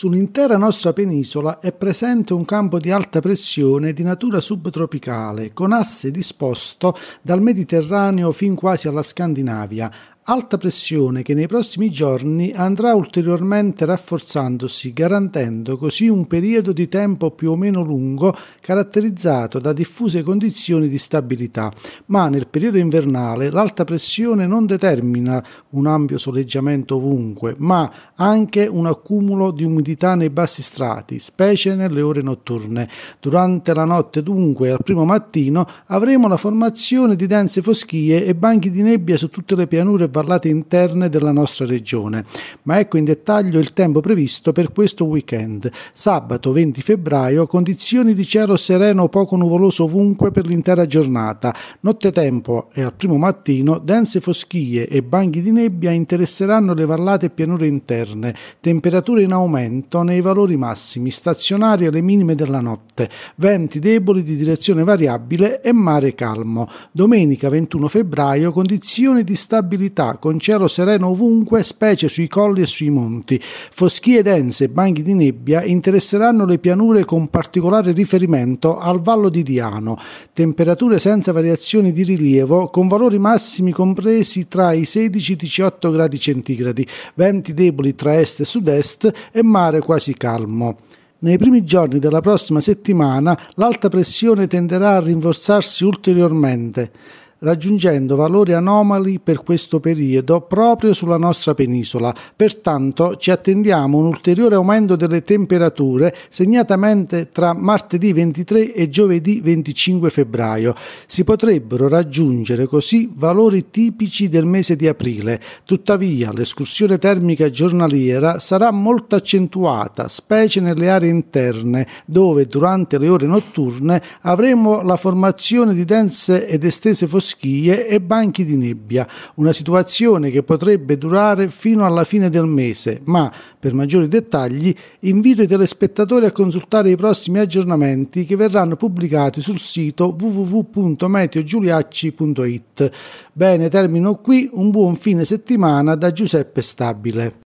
Sull'intera nostra penisola è presente un campo di alta pressione di natura subtropicale, con asse disposto dal Mediterraneo fin quasi alla Scandinavia, alta pressione che nei prossimi giorni andrà ulteriormente rafforzandosi, garantendo così un periodo di tempo più o meno lungo caratterizzato da diffuse condizioni di stabilità, ma nel periodo invernale l'alta pressione non determina un ampio soleggiamento ovunque, ma anche un accumulo di umidità nei bassi strati, specie nelle ore notturne. Durante la notte dunque al primo mattino avremo la formazione di dense foschie e banchi di nebbia su tutte le pianure vallate interne della nostra regione, ma ecco in dettaglio il tempo previsto per questo weekend. Sabato 20 febbraio, condizioni di cielo sereno o poco nuvoloso ovunque per l'intera giornata. Nottetempo e al primo mattino dense foschie e banchi di nebbia interesseranno le vallate e pianure interne, temperature in aumento nei valori massimi, stazionari alle minime della notte, venti deboli di direzione variabile e mare calmo. Domenica 21 febbraio condizioni di stabilità con cielo sereno ovunque, specie sui colli e sui monti. Foschie dense e banchi di nebbia interesseranno le pianure con particolare riferimento al Vallo di Diano. Temperature senza variazioni di rilievo, con valori massimi compresi tra i 16 e i 18 gradi centigradi, venti deboli tra est e sud-est e mare quasi calmo. Nei primi giorni della prossima settimana l'alta pressione tenderà a rinforzarsi ulteriormente raggiungendo valori anomali per questo periodo proprio sulla nostra penisola. Pertanto ci attendiamo un ulteriore aumento delle temperature, segnatamente tra martedì 23 e giovedì 25 febbraio. Si potrebbero raggiungere così valori tipici del mese di aprile. Tuttavia, l'escursione termica giornaliera sarà molto accentuata, specie nelle aree interne, dove durante le ore notturne avremo la formazione di dense ed estese fossili scie e banchi di nebbia, una situazione che potrebbe durare fino alla fine del mese, ma per maggiori dettagli invito i telespettatori a consultare i prossimi aggiornamenti che verranno pubblicati sul sito www.meteogiuliacci.it. Bene, termino qui, un buon fine settimana da Giuseppe Stabile.